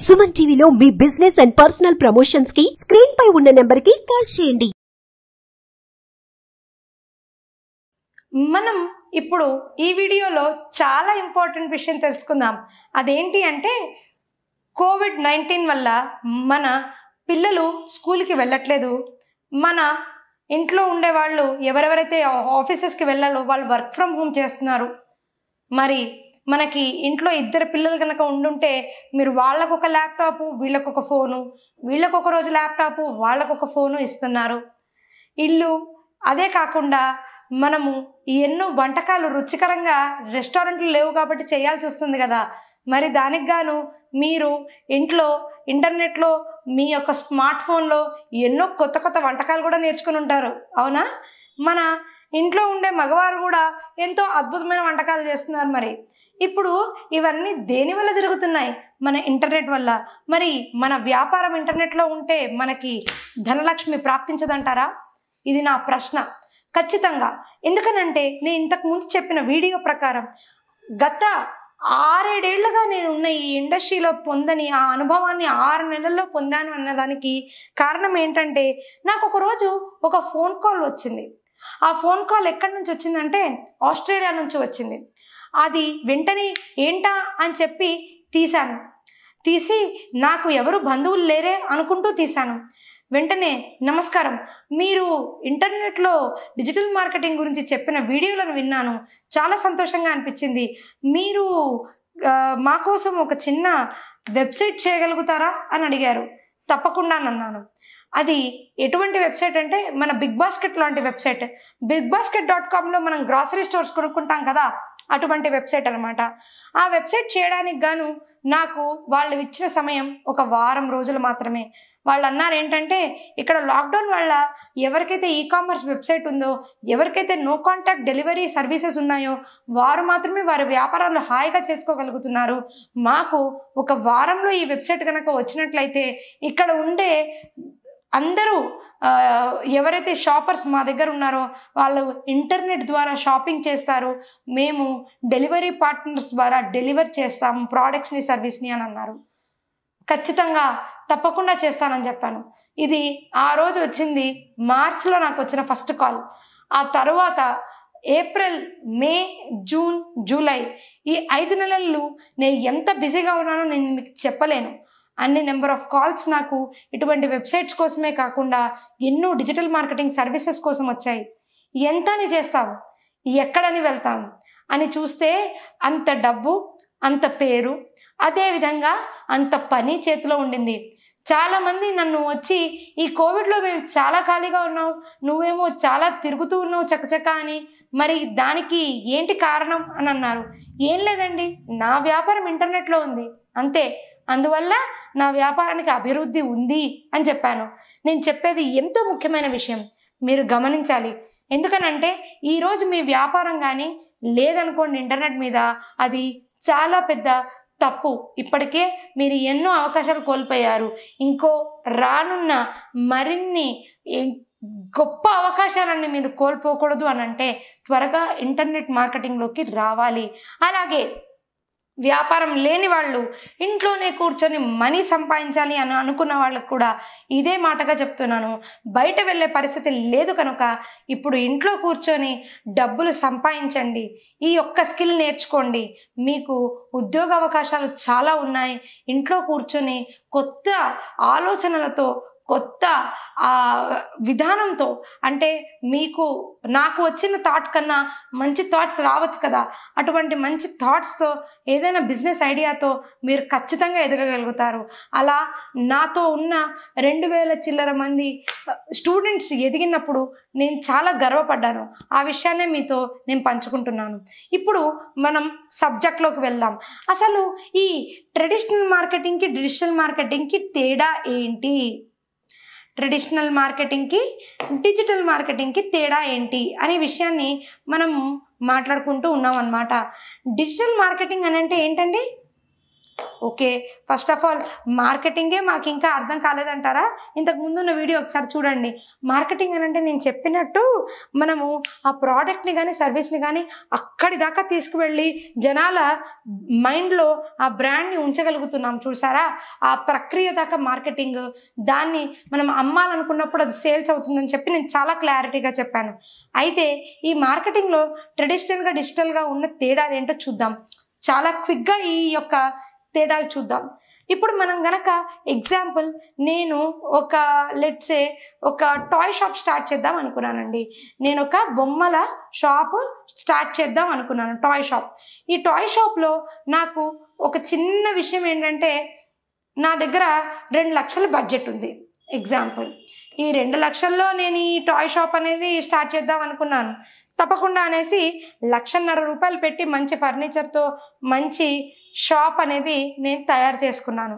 సుమన్ టీవీలో మీ business and personal promotions కి స్క్రీన్ పై ఉన్న నెంబర్ కి కాల్ చేయండి మనం ఇప్పుడు ఈ వీడియోలో చాలా ఇంపార్టెంట్ విషయం తెలుసుకుందాం అదేంటి అంటే కోవిడ్ నైన్టీన్ వల్ల మన పిల్లలు స్కూల్కి వెళ్ళట్లేదు మన ఇంట్లో ఉండేవాళ్ళు ఎవరెవరైతే ఆఫీసెస్కి వెళ్ళాలో వాళ్ళు వర్క్ ఫ్రమ్ హోమ్ చేస్తున్నారు మరి మనకి ఇంట్లో ఇద్దరు పిల్లలు కనుక ఉండుంటే మీరు వాళ్ళకు ఒక ల్యాప్టాప్ వీళ్ళకు ఒక ఫోను వీళ్ళకు ఒక రోజు ల్యాప్టాప్ వాళ్ళకు ఒక ఫోను ఇస్తున్నారు ఇల్లు అదే కాకుండా మనము ఎన్నో వంటకాలు రుచికరంగా రెస్టారెంట్లు లేవు కాబట్టి చేయాల్సి వస్తుంది కదా మరి దానికి గాను మీరు ఇంట్లో ఇంటర్నెట్లో మీ యొక్క స్మార్ట్ ఫోన్లో ఎన్నో కొత్త కొత్త వంటకాలు కూడా నేర్చుకుని ఉంటారు అవునా మన ఇంట్లో ఉండే మగవారు కూడా ఎంతో అద్భుతమైన వంటకాలు చేస్తున్నారు మరి ఇప్పుడు ఇవన్నీ దేని వల్ల జరుగుతున్నాయి మన ఇంటర్నెట్ వల్ల మరి మన వ్యాపారం ఇంటర్నెట్లో ఉంటే మనకి ధనలక్ష్మి ప్రాప్తించదంటారా ఇది నా ప్రశ్న ఖచ్చితంగా ఎందుకనంటే నేను ఇంతకు ముందు చెప్పిన వీడియో ప్రకారం గత ఆరేడేళ్లుగా నేను ఉన్న ఈ ఇండస్ట్రీలో పొందని ఆ అనుభవాన్ని ఆరు నెలల్లో పొందాను అన్నదానికి కారణం ఏంటంటే నాకు ఒకరోజు ఒక ఫోన్ కాల్ వచ్చింది ఆ ఫోన్ కాల్ ఎక్కడి నుంచి వచ్చిందంటే ఆస్ట్రేలియా నుంచి వచ్చింది అది వెంటనే ఏంటా అని చెప్పి తీశాను తీసి నాకు ఎవరు బంధువులు లేరే అనుకుంటూ తీశాను వెంటనే నమస్కారం మీరు ఇంటర్నెట్లో డిజిటల్ మార్కెటింగ్ గురించి చెప్పిన వీడియోలను విన్నాను చాలా సంతోషంగా అనిపించింది మీరు మా కోసం ఒక చిన్న వెబ్సైట్ చేయగలుగుతారా అని అడిగారు తప్పకుండా అన్నాను అది ఎటువంటి వెబ్సైట్ అంటే మన బిగ్ బాస్కెట్ లాంటి వెబ్సైట్ బిగ్ బాస్కెట్ డాట్ కామ్లో మనం గ్రాసరీ స్టోర్స్ కొనుక్కుంటాం కదా అటువంటి వెబ్సైట్ అనమాట ఆ వెబ్సైట్ చేయడానికి గాను నాకు వాళ్ళు ఇచ్చిన సమయం ఒక వారం రోజులు మాత్రమే వాళ్ళు అన్నారు ఏంటంటే ఇక్కడ లాక్డౌన్ వల్ల ఎవరికైతే ఈ కామర్స్ వెబ్సైట్ ఉందో ఎవరికైతే నో కాంటాక్ట్ డెలివరీ సర్వీసెస్ ఉన్నాయో వారు మాత్రమే వారి వ్యాపారాలు హాయిగా చేసుకోగలుగుతున్నారు మాకు ఒక వారంలో ఈ వెబ్సైట్ కనుక వచ్చినట్లయితే ఇక్కడ ఉండే అందరూ ఎవరైతే షాపర్స్ మా దగ్గర ఉన్నారో వాళ్ళు ఇంటర్నెట్ ద్వారా షాపింగ్ చేస్తారు మేము డెలివరీ పార్ట్నర్స్ ద్వారా డెలివర్ చేస్తాము ప్రోడక్ట్స్ని సర్వీస్ని అని అన్నారు ఖచ్చితంగా తప్పకుండా చేస్తానని చెప్పాను ఇది ఆ రోజు వచ్చింది మార్చ్లో నాకు వచ్చిన ఫస్ట్ కాల్ ఆ తర్వాత ఏప్రిల్ మే జూన్ జూలై ఈ ఐదు నెలలు నేను ఎంత బిజీగా ఉన్నానో నేను మీకు చెప్పలేను అన్ని నెంబర్ ఆఫ్ కాల్స్ నాకు ఇటువంటి వెబ్సైట్స్ కోసమే కాకుండా ఎన్నో డిజిటల్ మార్కెటింగ్ సర్వీసెస్ కోసం వచ్చాయి ఎంత అని చేస్తాము ఎక్కడని వెళ్తాము అని చూస్తే అంత డబ్బు అంత పేరు అదేవిధంగా అంత పని చేతిలో ఉండింది చాలామంది నన్ను వచ్చి ఈ కోవిడ్లో మేము చాలా ఖాళీగా ఉన్నాం నువ్వేమో చాలా తిరుగుతూ ఉన్నావు చకచక అని మరి దానికి ఏంటి కారణం అని అన్నారు ఏం లేదండి నా వ్యాపారం ఇంటర్నెట్లో ఉంది అంతే అందువల్ల నా వ్యాపారానికి అభివృద్ధి ఉంది అని చెప్పాను నేను చెప్పేది ఎంతో ముఖ్యమైన విషయం మీరు గమనించాలి ఎందుకనంటే ఈరోజు మీ వ్యాపారం కానీ లేదనుకోండి ఇంటర్నెట్ మీద అది చాలా పెద్ద తప్పు ఇప్పటికే మీరు ఎన్నో అవకాశాలు కోల్పోయారు ఇంకో రానున్న మరిన్ని గొప్ప అవకాశాలన్నీ మీరు కోల్పోకూడదు అని అంటే త్వరగా ఇంటర్నెట్ మార్కెటింగ్లోకి రావాలి అలాగే వ్యాపారం లేని వాళ్ళు ఇంట్లోనే కూర్చొని మనీ సంపాదించాలి అని అనుకున్న వాళ్ళకు కూడా ఇదే మాటగా చెప్తున్నాను బయట వెళ్ళే పరిస్థితి లేదు కనుక ఇప్పుడు ఇంట్లో కూర్చొని డబ్బులు సంపాదించండి ఈ ఒక్క స్కిల్ నేర్చుకోండి మీకు ఉద్యోగ అవకాశాలు చాలా ఉన్నాయి ఇంట్లో కూర్చొని కొత్త ఆలోచనలతో కొత్త విధానంతో అంటే మీకు నాకు వచ్చిన థాట్ కన్నా మంచి థాట్స్ రావచ్చు కదా అటువంటి మంచి థాట్స్తో ఏదైనా బిజినెస్ ఐడియాతో మీరు ఖచ్చితంగా ఎదగగలుగుతారు అలా నాతో ఉన్న రెండు వేల చిల్లర మంది స్టూడెంట్స్ ఎదిగినప్పుడు నేను చాలా గర్వపడ్డాను ఆ విషయాన్నే మీతో నేను పంచుకుంటున్నాను ఇప్పుడు మనం సబ్జెక్ట్లోకి వెళ్దాం అసలు ఈ ట్రెడిషనల్ మార్కెటింగ్కి డిజిటల్ మార్కెటింగ్కి తేడా ఏంటి ట్రెడిషనల్ మార్కెటింగ్కి డిజిటల్ మార్కెటింగ్కి తేడా ఏంటి అనే విషయాన్ని మనం మాట్లాడుకుంటూ ఉన్నాం అనమాట డిజిటల్ మార్కెటింగ్ అని అంటే ఏంటండి ఓకే ఫస్ట్ ఆఫ్ ఆల్ మార్కెటింగే మాకు ఇంకా అర్థం కాలేదంటారా ఇంతకు ముందు ఉన్న వీడియో ఒకసారి చూడండి మార్కెటింగ్ అని అంటే నేను చెప్పినట్టు మనము ఆ ప్రోడక్ట్ని కానీ సర్వీస్ని కానీ అక్కడి దాకా తీసుకువెళ్ళి జనాల మైండ్లో ఆ బ్రాండ్ని ఉంచగలుగుతున్నాం చూసారా ఆ ప్రక్రియ దాకా మార్కెటింగ్ దాన్ని మనం అమ్మాలనుకున్నప్పుడు అది సేల్స్ అవుతుందని చెప్పి నేను చాలా క్లారిటీగా చెప్పాను అయితే ఈ మార్కెటింగ్లో ట్రెడిషనల్గా డిజిటల్గా ఉన్న తేడాలు ఏంటో చూద్దాం చాలా క్విక్గా ఈ యొక్క తేడాలు చూద్దాం ఇప్పుడు మనం గనక ఎగ్జాంపుల్ నేను ఒక లెట్సే ఒక టాయ్ షాప్ స్టార్ట్ చేద్దాం అనుకున్నానండి నేను ఒక బొమ్మల షాప్ స్టార్ట్ చేద్దాం అనుకున్నాను టాయ్ షాప్ ఈ టాయ్ షాప్లో నాకు ఒక చిన్న విషయం ఏంటంటే నా దగ్గర రెండు లక్షల బడ్జెట్ ఉంది ఎగ్జాంపుల్ ఈ రెండు లక్షల్లో నేను ఈ టాయ్ షాప్ అనేది స్టార్ట్ చేద్దాం అనుకున్నాను తప్పకుండా అనేసి లక్షన్నర రూపాయలు పెట్టి మంచి ఫర్నిచర్తో మంచి షాప్ అనేది నేను తయారు చేసుకున్నాను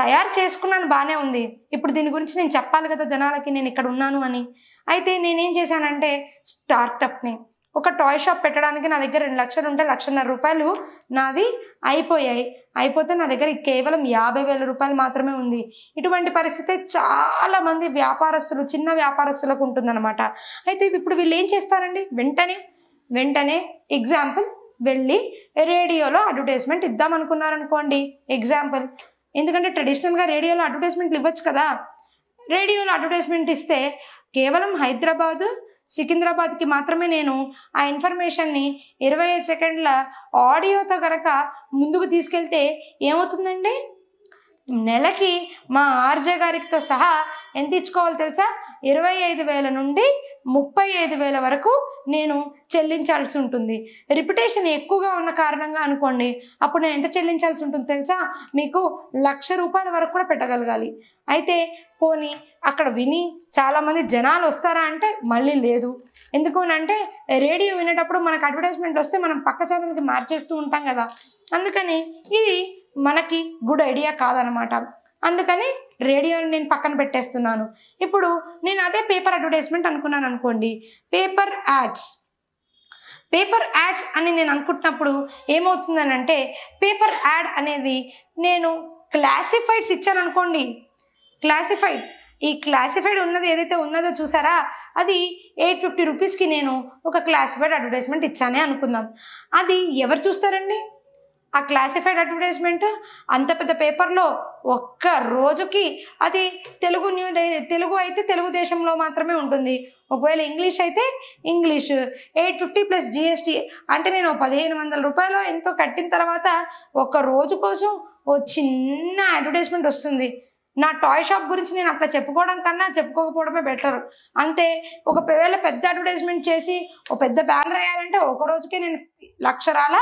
తయారు చేసుకున్నాను బాగానే ఉంది ఇప్పుడు దీని గురించి నేను చెప్పాలి కదా జనాలకి నేను ఇక్కడ ఉన్నాను అని అయితే నేనేం చేశానంటే స్టార్టప్ని ఒక టాయ్ షాప్ పెట్టడానికి నా దగ్గర రెండు లక్షలు ఉంటే లక్షన్నర రూపాయలు నావి అయిపోయాయి అయిపోతే నా దగ్గర కేవలం యాభై వేల రూపాయలు మాత్రమే ఉంది ఇటువంటి పరిస్థితి చాలా మంది వ్యాపారస్తులు చిన్న వ్యాపారస్తులకు ఉంటుందన్నమాట అయితే ఇప్పుడు వీళ్ళు ఏం చేస్తారండి వెంటనే వెంటనే ఎగ్జాంపుల్ వెళ్ళి రేడియోలో అడ్వర్టైజ్మెంట్ ఇద్దాం అనుకున్నారనుకోండి ఎగ్జాంపుల్ ఎందుకంటే ట్రెడిషనల్గా రేడియోలో అడ్వర్టైజ్మెంట్లు ఇవ్వచ్చు కదా రేడియోలో అడ్వర్టైజ్మెంట్ ఇస్తే కేవలం హైదరాబాదు సికింద్రాబాద్కి మాత్రమే నేను ఆ ఇన్ఫర్మేషన్ని ఇరవై ఐదు సెకండ్ల ఆడియోతో కనుక ముందుకు తీసుకెళ్తే ఏమవుతుందండి నెలకి మా ఆర్జే గారితో సహా ఎంత ఇచ్చుకోవాలి తెలుసా ఇరవై ఐదు వేల నుండి ముప్పై ఐదు వేల వరకు నేను చెల్లించాల్సి ఉంటుంది రిపిటేషన్ ఎక్కువగా ఉన్న కారణంగా అనుకోండి అప్పుడు నేను ఎంత చెల్లించాల్సి ఉంటుంది తెలుసా మీకు లక్ష రూపాయల వరకు కూడా పెట్టగలగాలి అయితే పోనీ అక్కడ విని చాలామంది జనాలు వస్తారా అంటే మళ్ళీ లేదు ఎందుకు అంటే రేడియో వినేటప్పుడు మనకు అడ్వర్టైజ్మెంట్ వస్తే మనం పక్క ఛానల్కి మార్చేస్తూ ఉంటాం కదా అందుకని ఇది మనకి గుడ్ ఐడియా కాదనమాట అందుకని రేడియోని నేను పక్కన పెట్టేస్తున్నాను ఇప్పుడు నేను అదే పేపర్ అడ్వర్టైజ్మెంట్ అనుకున్నాను అనుకోండి పేపర్ యాడ్స్ పేపర్ యాడ్స్ అని నేను అనుకుంటున్నప్పుడు ఏమవుతుందని అంటే పేపర్ యాడ్ అనేది నేను క్లాసిఫైడ్స్ ఇచ్చాను అనుకోండి క్లాసిఫైడ్ ఈ క్లాసిఫైడ్ ఉన్నది ఏదైతే ఉన్నదో చూసారా అది ఎయిట్ ఫిఫ్టీ రూపీస్కి నేను ఒక క్లాసిఫైడ్ అడ్వర్టైజ్మెంట్ ఇచ్చానే అనుకుందాం అది ఎవరు చూస్తారండి ఆ క్లాసిఫైడ్ అడ్వర్టైజ్మెంట్ అంత పెద్ద పేపర్లో ఒక్క రోజుకి అది తెలుగు న్యూ తెలుగు అయితే తెలుగుదేశంలో మాత్రమే ఉంటుంది ఒకవేళ ఇంగ్లీష్ అయితే English eight fifty plus GST అంటే నేను పదిహేను వందల రూపాయలు ఎంతో కట్టిన తర్వాత ఒక రోజు కోసం ఓ చిన్న అడ్వర్టైజ్మెంట్ వస్తుంది నా టాయ్ షాప్ గురించి నేను అట్లా చెప్పుకోవడం కన్నా చెప్పుకోకపోవడమే బెటర్ అంటే ఒకవేళ పెద్ద అడ్వర్టైజ్మెంట్ చేసి ఒక పెద్ద బ్యానర్ వేయాలంటే ఒక రోజుకే నేను లక్షరాల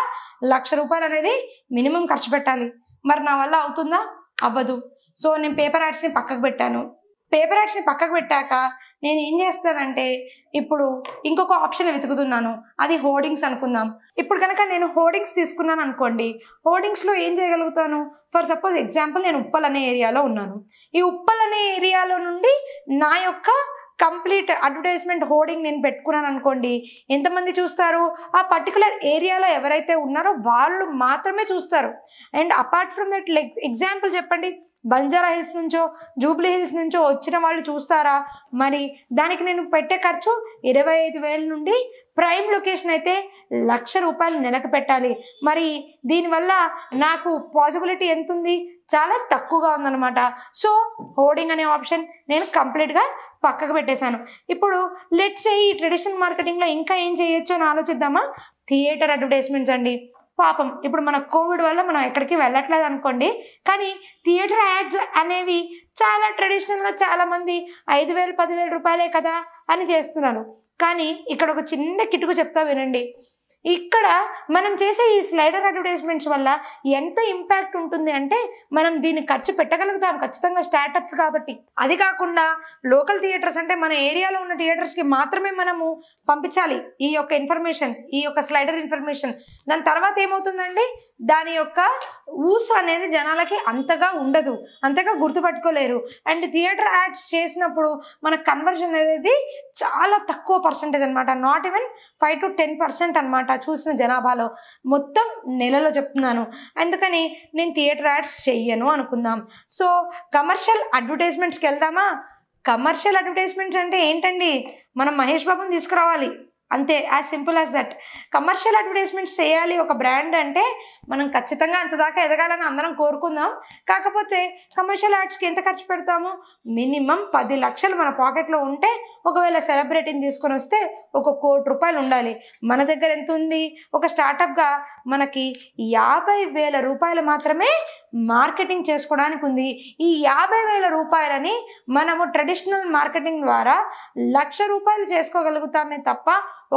లక్ష రూపాయలు అనేది మినిమం ఖర్చు పెట్టాలి మరి నా వల్ల అవుతుందా అవ్వదు సో నేను పేపర్ యాడ్స్ని పక్కకు పెట్టాను పేపర్ యాడ్స్ని పక్కకు పెట్టాక నేను ఏం చేస్తానంటే ఇప్పుడు ఇంకొక ఆప్షన్ వెతుకుతున్నాను అది హోర్డింగ్స్ అనుకుందాం ఇప్పుడు కనుక నేను హోర్డింగ్స్ తీసుకున్నాను అనుకోండి హోర్డింగ్స్లో ఏం చేయగలుగుతాను ఫర్ సపోజ్ ఎగ్జాంపుల్ నేను ఉప్పల్ అనే ఏరియాలో ఉన్నాను ఈ ఉప్పల్ అనే ఏరియాలో నుండి నా యొక్క కంప్లీట్ అడ్వర్టైజ్మెంట్ హోర్డింగ్ నేను పెట్టుకున్నాను అనుకోండి ఎంతమంది చూస్తారు ఆ పర్టికులర్ ఏరియాలో ఎవరైతే ఉన్నారో వాళ్ళు మాత్రమే చూస్తారు and apart from that like example చెప్పండి బంజారా హిల్స్ నుంచో జూబ్లీ హిల్స్ నుంచో వచ్చిన వాళ్ళు చూస్తారా మరి దానికి నేను పెట్టే ఖర్చు ఇరవై ఐదు వేల నుండి ప్రైమ్ లొకేషన్ అయితే లక్ష రూపాయలు నెలకు పెట్టాలి మరి దీనివల్ల నాకు పాసిబిలిటీ ఎంత ఉంది చాలా తక్కువగా ఉందన్నమాట సో హోర్డింగ్ అనే ఆప్షన్ నేను కంప్లీట్గా పక్కకు పెట్టేశాను ఇప్పుడు లెట్స్ ఈ ట్రెడిషనల్ మార్కెటింగ్లో ఇంకా ఏం చేయొచ్చు అని ఆలోచిద్దామా థియేటర్ అడ్వర్టైజ్మెంట్స్ అండి పాపం ఇప్పుడు మన కోవిడ్ వల్ల మనం ఎక్కడికి వెళ్ళట్లేదు అనుకోండి కానీ థియేటర్ యాడ్స్ అనేవి చాలా ట్రెడిషనల్గా చాలామంది ఐదు వేలు పదివేల రూపాయలే కదా అని చేస్తున్నాను కానీ ఇక్కడ ఒక చిన్న కిటుకు చెప్తా వినండి ఇక్కడ మనం చేసే ఈ స్లైడర్ అడ్వర్టైజ్మెంట్స్ వల్ల ఎంత ఇంపాక్ట్ ఉంటుంది అంటే మనం దీన్ని ఖర్చు పెట్టగలుగుతాం ఖచ్చితంగా స్టార్టప్స్ కాబట్టి అది కాకుండా లోకల్ థియేటర్స్ అంటే మన ఏరియాలో ఉన్న థియేటర్స్కి మాత్రమే మనము పంపించాలి ఈ యొక్క ఇన్ఫర్మేషన్ ఈ యొక్క స్లైడర్ ఇన్ఫర్మేషన్ దాని తర్వాత ఏమవుతుందండి దాని యొక్క ఊసు అనేది జనాలకి అంతగా ఉండదు అంతగా గుర్తుపట్టుకోలేరు అండ్ థియేటర్ యాడ్స్ చేసినప్పుడు మన కన్వర్షన్ అనేది చాలా తక్కువ పర్సంటేజ్ అనమాట not even five to ten percent అనమాట అక్కడ చూసిన జనాభాలో మొత్తం నెలలో చెప్తున్నాను అందుకని నేను థియేటర్ యాడ్స్ చెయ్యను అనుకుందాం సో కమర్షియల్ అడ్వర్టైజ్మెంట్స్కి వెళ్దామా కమర్షియల్ అడ్వర్టైజ్మెంట్స్ అంటే ఏంటండి మనం మహేష్ బాబుని తీసుకురావాలి అంతే as simple as that commercial advertisements చేయాలి ఒక బ్రాండ్ అంటే మనం ఖచ్చితంగా అంత దాకా ఎదగాలని అందరం కోరుకుందాం కాకపోతే కమర్షియల్ యాడ్స్కి ఎంత ఖర్చు పెడతాము మినిమం పది లక్షలు మన పాకెట్లో ఉంటే ఒకవేళ సెలబ్రిటీని తీసుకొని వస్తే ఒక కోటి రూపాయలు ఉండాలి మన దగ్గర ఎంత ఉంది ఒక స్టార్టప్గా మనకి యాభై వేల రూపాయలు మాత్రమే మార్కెటింగ్ చేసుకోవడానికి ఉంది ఈ యాభై వేల రూపాయలని మనము ట్రెడిషనల్ మార్కెటింగ్ ద్వారా లక్ష రూపాయలు చేసుకోగలుగుతామే తప్ప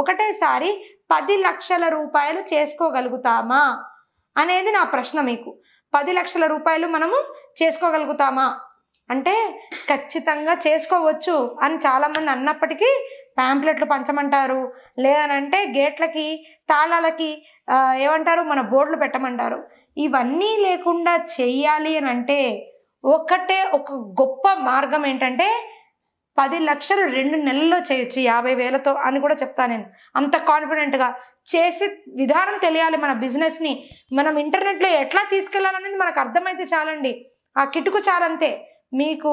ఒకటేసారి పది లక్షల రూపాయలు చేసుకోగలుగుతామా అనేది నా ప్రశ్న మీకు పది లక్షల రూపాయలు మనము చేసుకోగలుగుతామా అంటే ఖచ్చితంగా చేసుకోవచ్చు అని చాలామంది అన్నప్పటికీ ప్యాంప్లెట్లు పంచమంటారు లేదనంటే గేట్లకి తాళాలకి ఏమంటారు మన బోర్డులు పెట్టమంటారు ఇవన్నీ లేకుండా చేయాలి అని అంటే ఒకటే ఒక గొప్ప మార్గం ఏంటంటే పది లక్షలు రెండు నెలల్లో చేయొచ్చు యాభై వేలతో అని కూడా చెప్తాను నేను అంత కాన్ఫిడెంట్గా చేసే విధానం తెలియాలి మన బిజినెస్ని మనం ఇంటర్నెట్లో ఎట్లా తీసుకెళ్లాలనేది మనకు అర్థమైతే చాలండి ఆ కిటుకు చాలంతే మీకు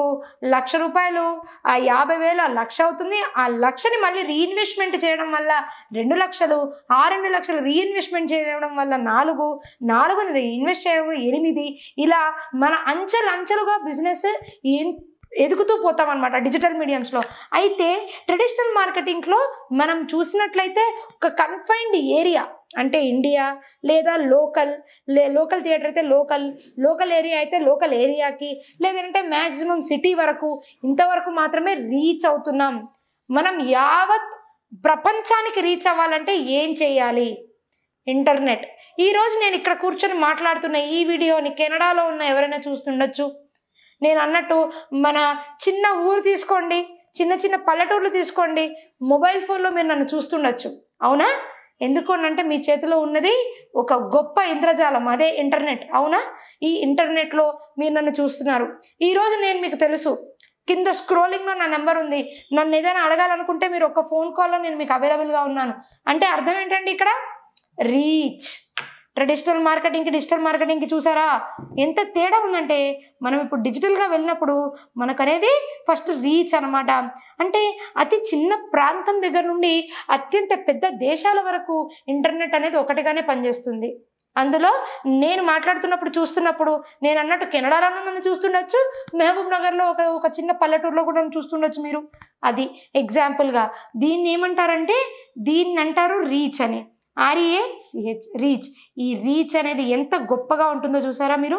లక్ష రూపాయలు ఆ యాభై వేలు ఆ లక్ష అవుతుంది ఆ లక్షని మళ్ళీ రీఇన్వెస్ట్మెంట్ చేయడం వల్ల రెండు లక్షలు ఆ రెండు లక్షలు రీఇన్వెస్ట్మెంట్ చేయడం వల్ల నాలుగు నాలుగుని ఇన్వెస్ట్ చేయడం ఎనిమిది ఇలా మన అంచెలు అంచెలుగా బిజినెస్ ఎదుగుతూ పోతాం అనమాట డిజిటల్ మీడియంస్లో అయితే ట్రెడిషనల్ మార్కెటింగ్లో మనం చూసినట్లయితే ఒక కన్ఫైన్డ్ ఏరియా అంటే ఇండియా లేదా లోకల్ లే లోకల్ థియేటర్ అయితే లోకల్ లోకల్ ఏరియా అయితే లోకల్ ఏరియాకి లేదంటే మ్యాక్సిమం సిటీ వరకు ఇంతవరకు మాత్రమే రీచ్ అవుతున్నాం మనం యావత్ ప్రపంచానికి రీచ్ అవ్వాలంటే ఏం చేయాలి ఇంటర్నెట్ ఈరోజు నేను ఇక్కడ కూర్చొని మాట్లాడుతున్న ఈ వీడియోని కెనడాలో ఉన్న ఎవరైనా చూస్తుండొచ్చు నేను అన్నట్టు మన చిన్న ఊరు తీసుకోండి చిన్న చిన్న పల్లెటూర్లు తీసుకోండి మొబైల్ ఫోన్లో మీరు నన్ను చూస్తుండొచ్చు అవునా ఎందుకోనంటే మీ చేతిలో ఉన్నది ఒక గొప్ప ఇంద్రజాలం అదే ఇంటర్నెట్ అవునా ఈ ఇంటర్నెట్లో మీరు నన్ను చూస్తున్నారు ఈరోజు నేను మీకు తెలుసు కింద స్క్రోలింగ్లో నా నెంబర్ ఉంది నన్ను ఏదైనా అడగాలనుకుంటే మీరు ఒక ఫోన్ కాల్లో నేను మీకు అవైలబుల్గా ఉన్నాను అంటే అర్థం ఏంటండి ఇక్కడ రీచ్ ట్రెడిషనల్ మార్కెటింగ్కి డిజిటల్ మార్కెటింగ్కి చూసారా ఎంత తేడా ఉందంటే మనం ఇప్పుడు డిజిటల్గా వెళ్ళినప్పుడు మనకు అనేది ఫస్ట్ రీచ్ అనమాట అంటే అతి చిన్న ప్రాంతం దగ్గర నుండి అత్యంత పెద్ద దేశాల వరకు ఇంటర్నెట్ అనేది ఒకటిగానే పనిచేస్తుంది అందులో నేను మాట్లాడుతున్నప్పుడు చూస్తున్నప్పుడు నేను అన్నట్టు కెనడాలో నన్ను చూస్తుండొచ్చు మహబూబ్ నగర్లో ఒక ఒక చిన్న పల్లెటూరులో కూడా చూస్తుండొచ్చు మీరు అది ఎగ్జాంపుల్గా దీన్ని ఏమంటారంటే దీన్ని అంటారు రీచ్ అని ఆర్ఈఏ సిహెచ్ రీచ్ ఈ రీచ్ అనేది ఎంత గొప్పగా ఉంటుందో చూసారా మీరు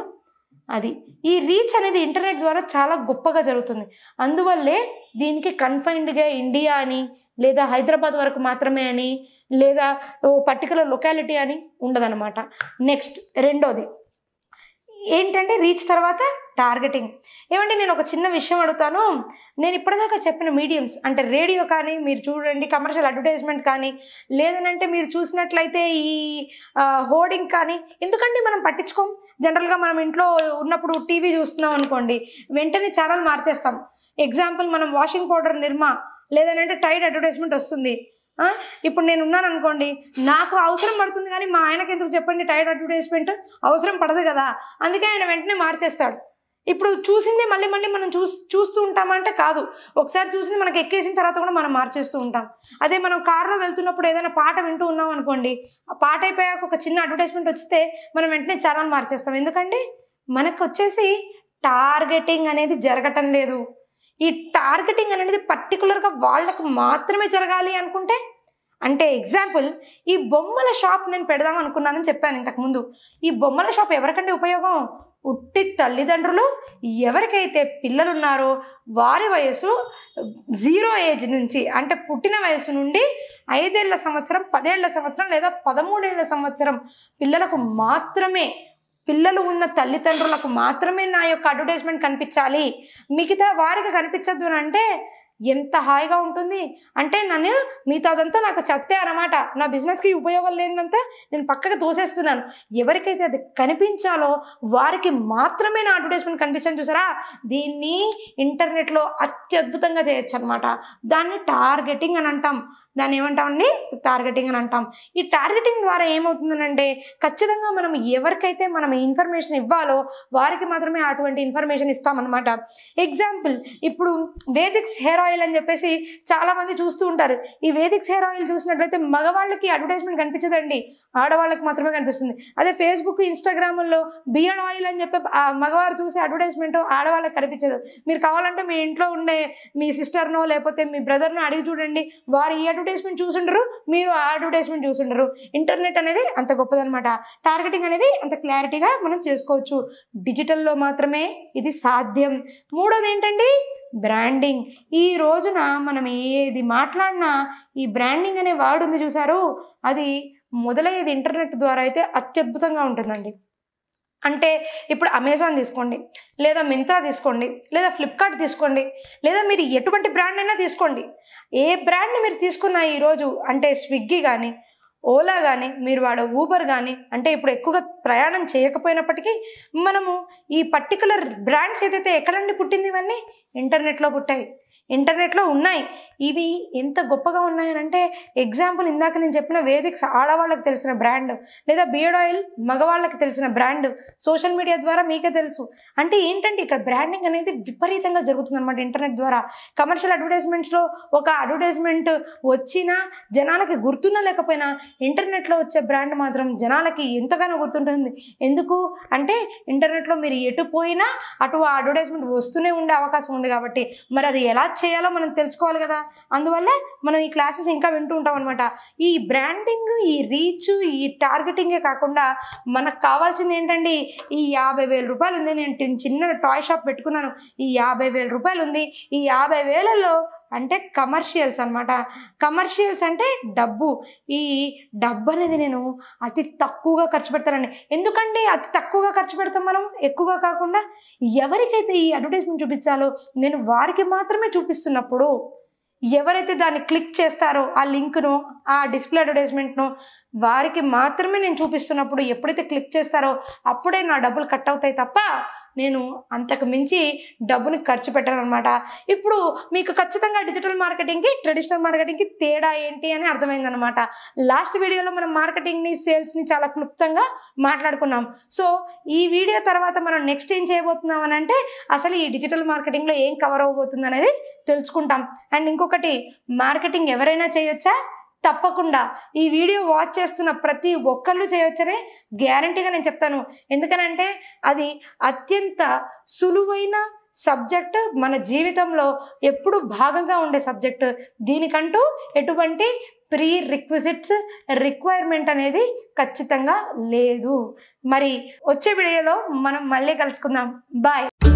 అది ఈ రీచ్ అనేది ఇంటర్నెట్ ద్వారా చాలా గొప్పగా జరుగుతుంది అందువల్లే దీనికి కన్ఫైన్డ్గా ఇండియా అని లేదా హైదరాబాద్ వరకు మాత్రమే అని లేదా ఓ పర్టికులర్ లొకాలిటీ అని ఉండదన్నమాట నెక్స్ట్ రెండోది ఏంటంటే రీచ్ తర్వాత టార్గెటింగ్ ఏమంటే నేను ఒక చిన్న విషయం అడుగుతాను నేను ఇప్పటిదాకా చెప్పిన మీడియమ్స్ అంటే రేడియో కానీ మీరు చూడండి కమర్షియల్ అడ్వర్టైజ్మెంట్ కానీ లేదనంటే మీరు చూసినట్లయితే ఈ హోర్డింగ్ కానీ ఎందుకంటే మనం పట్టించుకోం జనరల్గా మనం ఇంట్లో ఉన్నప్పుడు టీవీ చూస్తున్నాం అనుకోండి వెంటనే ఛానల్ మార్చేస్తాం ఎగ్జాంపుల్ మనం వాషింగ్ పౌడర్ నిర్మా లేదనంటే టైడ్ అడ్వర్టైజ్మెంట్ వస్తుంది ఇప్పుడు నేను ఉన్నాను అనుకోండి నాకు అవసరం పడుతుంది కానీ మా ఆయనకి ఎందుకు చెప్పండి టైర్డ్ అడ్వర్టైజ్మెంట్ అవసరం పడదు కదా అందుకే ఆయన వెంటనే మార్చేస్తాడు ఇప్పుడు చూసింది మళ్ళీ మళ్ళీ మనం చూ చూస్తూ ఉంటామంటే కాదు ఒకసారి చూసింది మనకు ఎక్కేసిన తర్వాత కూడా మనం మార్చేస్తూ ఉంటాం అదే మనం కారులో వెళ్తున్నప్పుడు ఏదైనా పాట వింటూ ఉన్నాం అనుకోండి ఆ పాట అయిపోయాక ఒక చిన్న అడ్వర్టైజ్మెంట్ వస్తే మనం వెంటనే చాలా మార్చేస్తాం ఎందుకంటే మనకు వచ్చేసి టార్గెటింగ్ అనేది జరగటం లేదు ఈ టార్గెటింగ్ అనేది పర్టికులర్గా వాళ్ళకు మాత్రమే జరగాలి అనుకుంటే అంటే ఎగ్జాంపుల్ ఈ బొమ్మల షాప్ నేను పెడదాం అనుకున్నానని చెప్పాను ఇంతకుముందు ఈ బొమ్మల షాప్ ఎవరికంటే ఉపయోగం ఉట్టి తల్లిదండ్రులు ఎవరికైతే పిల్లలు ఉన్నారో వారి వయసు జీరో ఏజ్ నుంచి అంటే పుట్టిన వయసు నుండి ఐదేళ్ల సంవత్సరం పదేళ్ల సంవత్సరం లేదా పదమూడేళ్ల సంవత్సరం పిల్లలకు మాత్రమే పిల్లలు ఉన్న తల్లిదండ్రులకు మాత్రమే నా యొక్క అడ్వర్టైజ్మెంట్ కనిపించాలి మిగతా వారికి కనిపించద్దు అంటే ఎంత హాయిగా ఉంటుంది అంటే నన్ను మిగతాదంతా నాకు చెప్తే అనమాట నా బిజినెస్కి ఉపయోగం లేదంతా నేను పక్కకు దోసేస్తున్నాను ఎవరికైతే అది కనిపించాలో వారికి మాత్రమే నా అడ్వర్టైజ్మెంట్ కనిపించాను చూసారా దీన్ని ఇంటర్నెట్లో అత్యద్భుతంగా చేయొచ్చు అనమాట దాన్ని టార్గెటింగ్ అని అంటాం దాన్ని ఏమంటామండి టార్గెటింగ్ అని అంటాం ఈ టార్గెటింగ్ ద్వారా ఏమవుతుందనంటే ఖచ్చితంగా మనం ఎవరికైతే మనం ఇన్ఫర్మేషన్ ఇవ్వాలో వారికి మాత్రమే అటువంటి ఇన్ఫర్మేషన్ ఇస్తామన్నమాట ఎగ్జాంపుల్ ఇప్పుడు వేదిక్స్ హెయిర్ ఆయిల్ అని చెప్పేసి చాలామంది చూస్తూ ఉంటారు ఈ వేదిక్స్ హెయిర్ ఆయిల్ చూసినట్లయితే మగవాళ్ళకి అడ్వర్టైజ్మెంట్ కనిపించదండి ఆడవాళ్ళకి మాత్రమే కనిపిస్తుంది అదే ఫేస్బుక్ ఇన్స్టాగ్రామ్లో బియర్డ్ ఆయిల్ అని చెప్పి మగవారు చూసే అడ్వర్టైజ్మెంట్ ఆడవాళ్ళకి కనిపించదు మీరు కావాలంటే మీ ఇంట్లో ఉండే మీ సిస్టర్నో లేకపోతే మీ బ్రదర్నో అడిగి చూడండి వారు ఈ అడ్వర్టైజ్మెంట్ చూసుండరు మీరు ఆ అడ్వర్టైజ్మెంట్ చూసుండరు ఇంటర్నెట్ అనేది అంత గొప్పదనమాట టార్గెటింగ్ అనేది అంత క్లారిటీగా మనం చేసుకోవచ్చు డిజిటల్లో మాత్రమే ఇది సాధ్యం మూడోది ఏంటండి బ్రాండింగ్ ఈ రోజున మనం ఏది మాట్లాడినా ఈ బ్రాండింగ్ అనే వర్డ్ ఉంది చూసారు అది మొదలయ్యేది ఇంటర్నెట్ ద్వారా అయితే అత్యద్భుతంగా ఉంటుందండి అంటే ఇప్పుడు అమెజాన్ తీసుకోండి లేదా మింత్రా తీసుకోండి లేదా ఫ్లిప్కార్ట్ తీసుకోండి లేదా మీరు ఎటువంటి బ్రాండ్ అయినా తీసుకోండి ఏ బ్రాండ్ని మీరు తీసుకున్నా ఈరోజు అంటే స్విగ్గీ కానీ ఓలా కానీ మీరు వాడే ఊబర్ కానీ అంటే ఇప్పుడు ఎక్కువగా ప్రయాణం చేయకపోయినప్పటికీ మనము ఈ పర్టికులర్ బ్రాండ్స్ ఏదైతే ఎక్కడండి పుట్టింది ఇవన్నీ ఇంటర్నెట్లో పుట్టాయి ఇంటర్నెట్లో ఉన్నాయి ఇవి ఎంత గొప్పగా ఉన్నాయనంటే ఎగ్జాంపుల్ ఇందాక నేను చెప్పిన వేదిక్స్ ఆడవాళ్ళకి తెలిసిన బ్రాండ్ లేదా బియర్డ్ ఆయిల్ మగవాళ్ళకి తెలిసిన బ్రాండ్ సోషల్ మీడియా ద్వారా మీకే తెలుసు అంటే ఏంటంటే ఇక్కడ బ్రాండింగ్ అనేది విపరీతంగా జరుగుతుంది అనమాట ఇంటర్నెట్ ద్వారా కమర్షియల్ అడ్వర్టైజ్మెంట్స్లో ఒక అడ్వర్టైజ్మెంట్ వచ్చినా జనాలకి గుర్తున్నా లేకపోయినా ఇంటర్నెట్లో వచ్చే బ్రాండ్ మాత్రం జనాలకి ఎంతగానో గుర్తుంటుంది ఎందుకు అంటే ఇంటర్నెట్లో మీరు ఎటు పోయినా అటు ఆ అడ్వర్టైజ్మెంట్ వస్తూనే ఉండే అవకాశం ఉంది కాబట్టి మరి అది ఎలా చేయాలో మనం తెలుసుకోవాలి కదా అందువల్ల మనం ఈ క్లాసెస్ ఇంకా వింటూ ఉంటాం అనమాట ఈ బ్రాండింగ్ ఈ రీచ్ ఈ టార్గెటింగే కాకుండా మనకు కావాల్సింది ఏంటండి ఈ యాభై వేల రూపాయలు ఉంది నేను చిన్న టాయ్ షాప్ పెట్టుకున్నాను ఈ యాభై వేల రూపాయలు ఉంది ఈ యాభై వేలలో అంటే కమర్షియల్స్ అనమాట కమర్షియల్స్ అంటే డబ్బు ఈ డబ్బు అనేది నేను అతి తక్కువగా ఖర్చు పెడతానండి ఎందుకండి అతి తక్కువగా ఖర్చు పెడతాం మనం ఎక్కువగా కాకుండా ఎవరికైతే ఈ అడ్వర్టైజ్మెంట్ చూపించాలో నేను వారికి మాత్రమే చూపిస్తున్నప్పుడు ఎవరైతే దాన్ని క్లిక్ చేస్తారో ఆ లింక్ను ఆ డిస్ప్లే అడ్వర్టైజ్మెంట్ను వారికి మాత్రమే నేను చూపిస్తున్నప్పుడు ఎప్పుడైతే క్లిక్ చేస్తారో అప్పుడే నా డబ్బులు కట్ అవుతాయి తప్ప నేను అంతకు మించి డబ్బును ఖర్చు పెట్టాను అనమాట ఇప్పుడు మీకు ఖచ్చితంగా డిజిటల్ మార్కెటింగ్కి ట్రెడిషనల్ మార్కెటింగ్కి తేడా ఏంటి అని అర్థమైందనమాట లాస్ట్ వీడియోలో మనం మార్కెటింగ్ని సేల్స్ని చాలా క్లుప్తంగా మాట్లాడుకున్నాం సో ఈ వీడియో తర్వాత మనం నెక్స్ట్ ఏం చేయబోతున్నాం అని అంటే అసలు ఈ డిజిటల్ మార్కెటింగ్లో ఏం కవర్ అవ్వబోతుంది అనేది తెలుసుకుంటాం అండ్ ఇంకొకటి మార్కెటింగ్ ఎవరైనా చేయొచ్చా తప్పకుండా ఈ వీడియో వాచ్ చేస్తున్న ప్రతి ఒక్కళ్ళు చేయొచ్చనే గ్యారంటీగా నేను చెప్తాను ఎందుకనంటే అది అత్యంత సులువైన సబ్జెక్ట్ మన జీవితంలో ఎప్పుడు భాగంగా ఉండే సబ్జెక్ట్ దీనికంటూ ఎటువంటి ప్రీ రిక్విజిట్స్ రిక్వైర్మెంట్ అనేది ఖచ్చితంగా లేదు మరి వచ్చే వీడియోలో మనం మళ్ళీ కలుసుకుందాం బాయ్